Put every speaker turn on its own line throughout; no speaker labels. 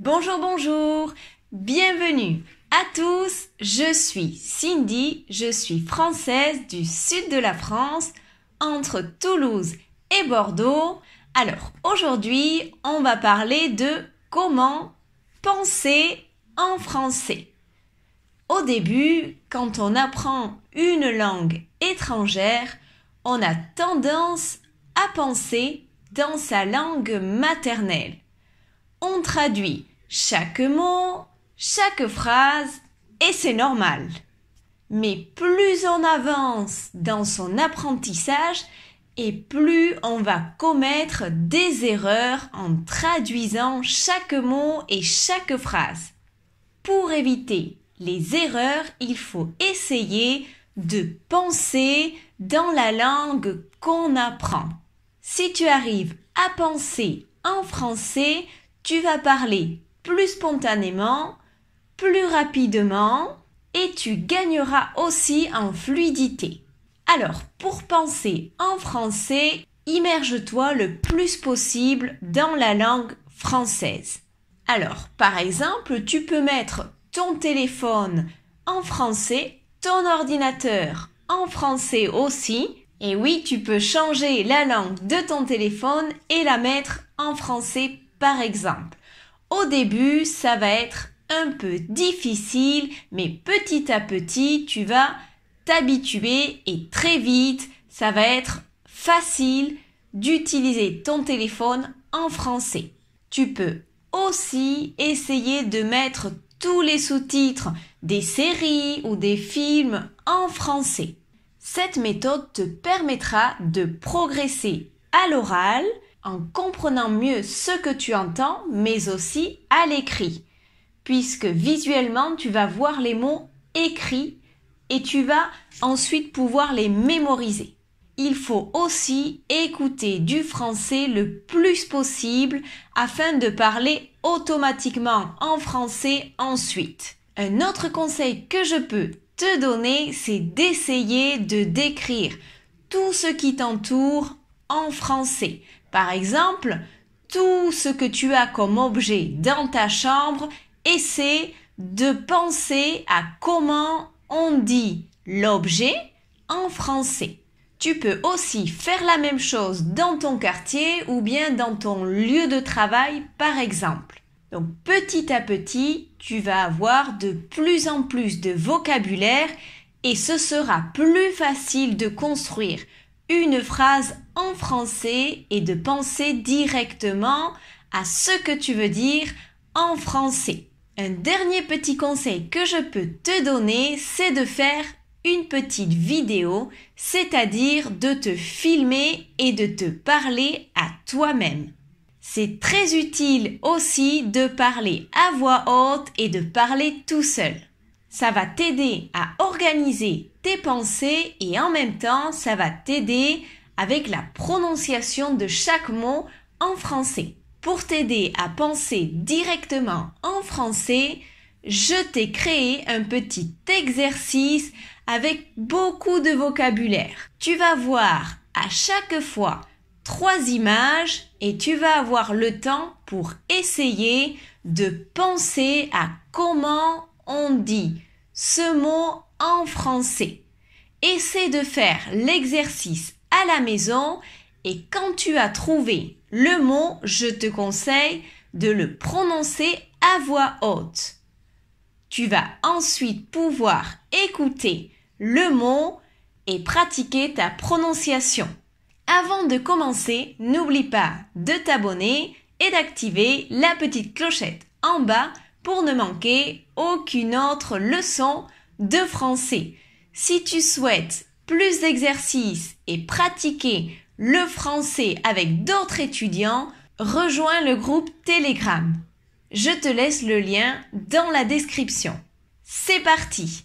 Bonjour, bonjour, bienvenue à tous. Je suis Cindy, je suis française du sud de la France, entre Toulouse et Bordeaux. Alors aujourd'hui, on va parler de comment penser en français. Au début, quand on apprend une langue étrangère, on a tendance à penser dans sa langue maternelle. On traduit chaque mot, chaque phrase, et c'est normal. Mais plus on avance dans son apprentissage, et plus on va commettre des erreurs en traduisant chaque mot et chaque phrase. Pour éviter les erreurs, il faut essayer de penser dans la langue qu'on apprend. Si tu arrives à penser en français, tu vas parler plus spontanément, plus rapidement et tu gagneras aussi en fluidité. Alors, pour penser en français, immerge-toi le plus possible dans la langue française. Alors, par exemple, tu peux mettre ton téléphone en français, ton ordinateur en français aussi. Et oui, tu peux changer la langue de ton téléphone et la mettre en français par exemple. Au début, ça va être un peu difficile, mais petit à petit, tu vas t'habituer et très vite, ça va être facile d'utiliser ton téléphone en français. Tu peux aussi essayer de mettre tous les sous-titres des séries ou des films en français. Cette méthode te permettra de progresser à l'oral, en comprenant mieux ce que tu entends, mais aussi à l'écrit, puisque visuellement, tu vas voir les mots écrits et tu vas ensuite pouvoir les mémoriser. Il faut aussi écouter du français le plus possible afin de parler automatiquement en français ensuite. Un autre conseil que je peux te donner, c'est d'essayer de décrire tout ce qui t'entoure en français. Par exemple, tout ce que tu as comme objet dans ta chambre, essaie de penser à comment on dit l'objet en français. Tu peux aussi faire la même chose dans ton quartier ou bien dans ton lieu de travail, par exemple. Donc petit à petit, tu vas avoir de plus en plus de vocabulaire et ce sera plus facile de construire une phrase en français et de penser directement à ce que tu veux dire en français. Un dernier petit conseil que je peux te donner, c'est de faire une petite vidéo, c'est-à-dire de te filmer et de te parler à toi-même. C'est très utile aussi de parler à voix haute et de parler tout seul. Ça va t'aider à organiser penser et en même temps, ça va t'aider avec la prononciation de chaque mot en français. Pour t'aider à penser directement en français, je t'ai créé un petit exercice avec beaucoup de vocabulaire. Tu vas voir à chaque fois trois images et tu vas avoir le temps pour essayer de penser à comment on dit ce mot en français. Essaie de faire l'exercice à la maison et quand tu as trouvé le mot, je te conseille de le prononcer à voix haute. Tu vas ensuite pouvoir écouter le mot et pratiquer ta prononciation. Avant de commencer, n'oublie pas de t'abonner et d'activer la petite clochette en bas pour ne manquer aucune autre leçon de français. Si tu souhaites plus d'exercices et pratiquer le français avec d'autres étudiants, rejoins le groupe Telegram. Je te laisse le lien dans
la description. C'est parti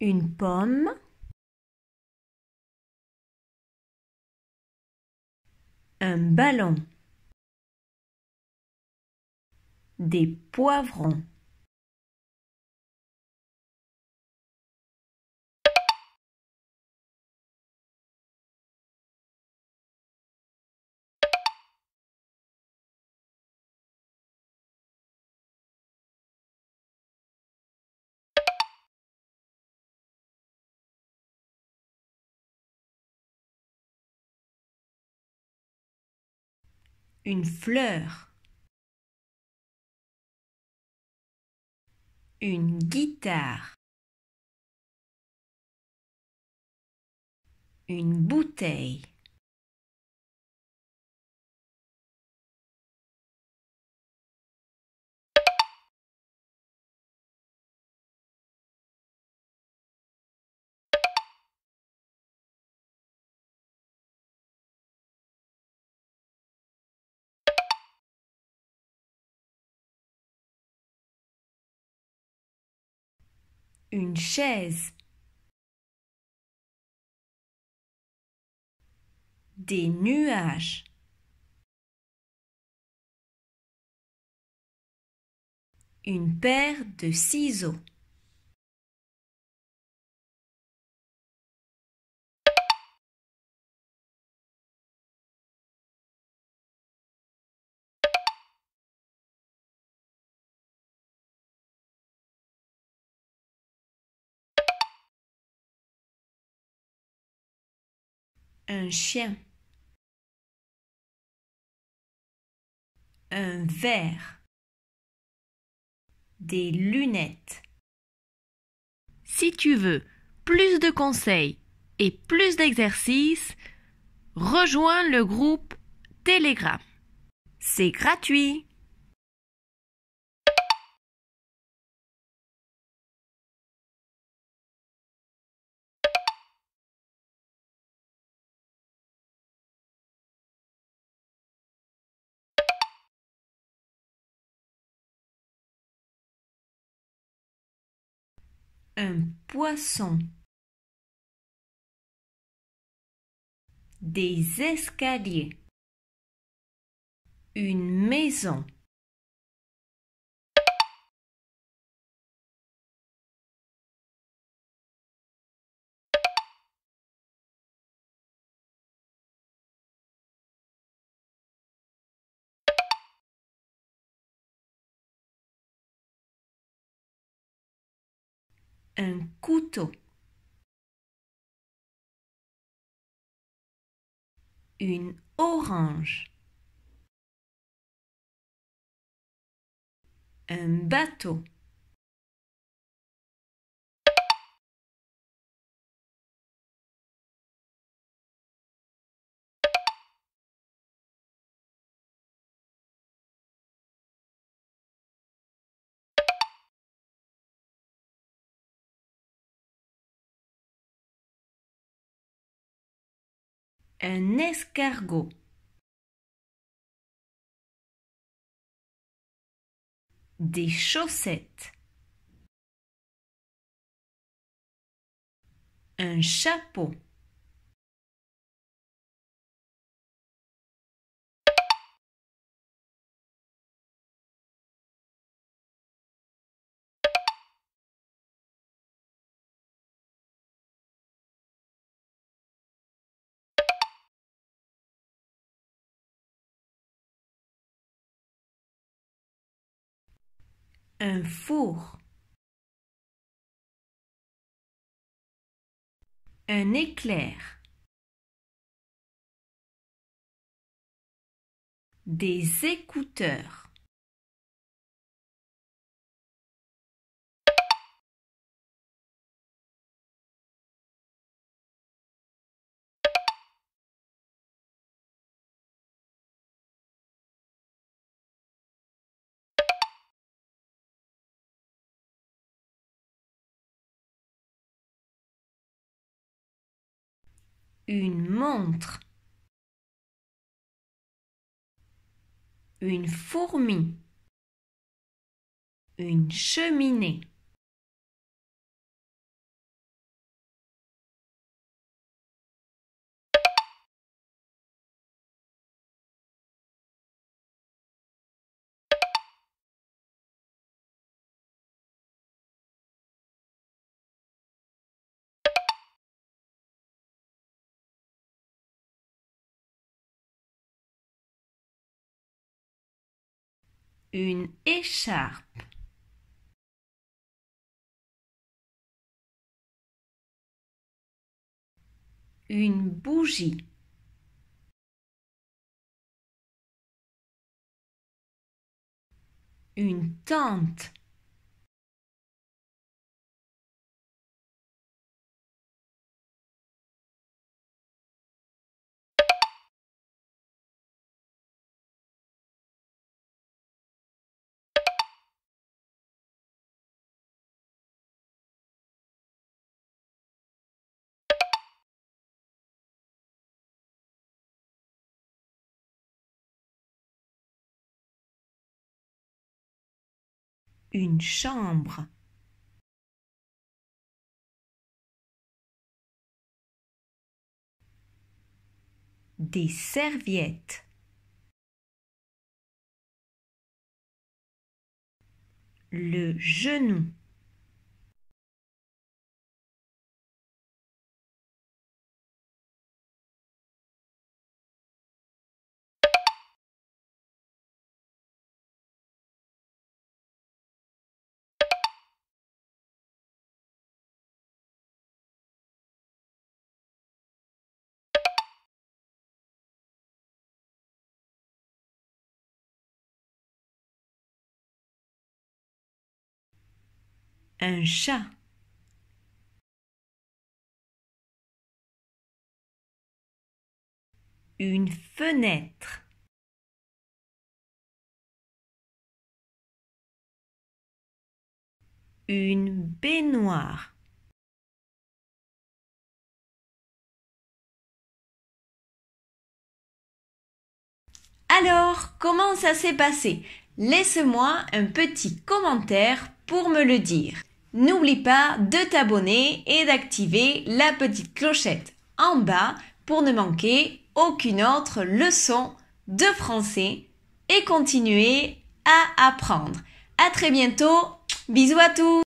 une pomme, un ballon, des poivrons. une fleur, une guitare, une bouteille. Une chaise. Des nuages. Une paire de ciseaux. un chien un verre des lunettes si tu veux
plus de conseils et plus d'exercices, rejoins le
groupe Telegram. C'est gratuit. un poisson. Des escaliers. Une maison. un couteau, une orange, un bateau. Un escargot. Des chaussettes. Un chapeau. Un four. Un éclair. Des écouteurs. Une montre. Une fourmi. Une cheminée. Une écharpe. Une bougie. Une tente. une chambre. des serviettes, le genou. Un chat. Une fenêtre. Une baignoire. Alors, comment ça s'est passé Laisse-moi un petit
commentaire pour me le dire. N'oublie pas de t'abonner et d'activer la petite clochette en bas pour ne manquer aucune autre leçon de français et continuer à apprendre. À très bientôt. Bisous à tous.